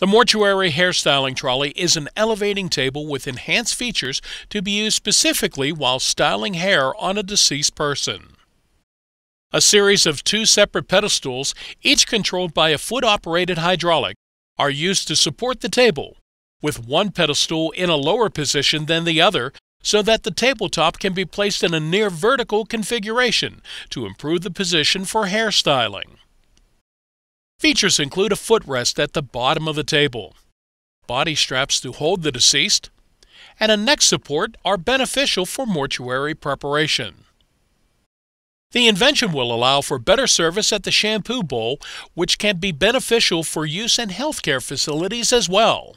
The Mortuary Hairstyling Trolley is an elevating table with enhanced features to be used specifically while styling hair on a deceased person. A series of two separate pedestals, each controlled by a foot operated hydraulic, are used to support the table, with one pedestal in a lower position than the other so that the tabletop can be placed in a near vertical configuration to improve the position for hairstyling. Features include a footrest at the bottom of the table, body straps to hold the deceased, and a neck support are beneficial for mortuary preparation. The invention will allow for better service at the shampoo bowl, which can be beneficial for use in healthcare facilities as well.